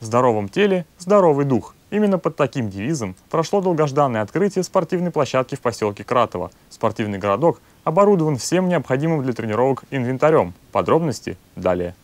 В здоровом теле – здоровый дух. Именно под таким девизом прошло долгожданное открытие спортивной площадки в поселке Кратово. Спортивный городок оборудован всем необходимым для тренировок инвентарем. Подробности далее.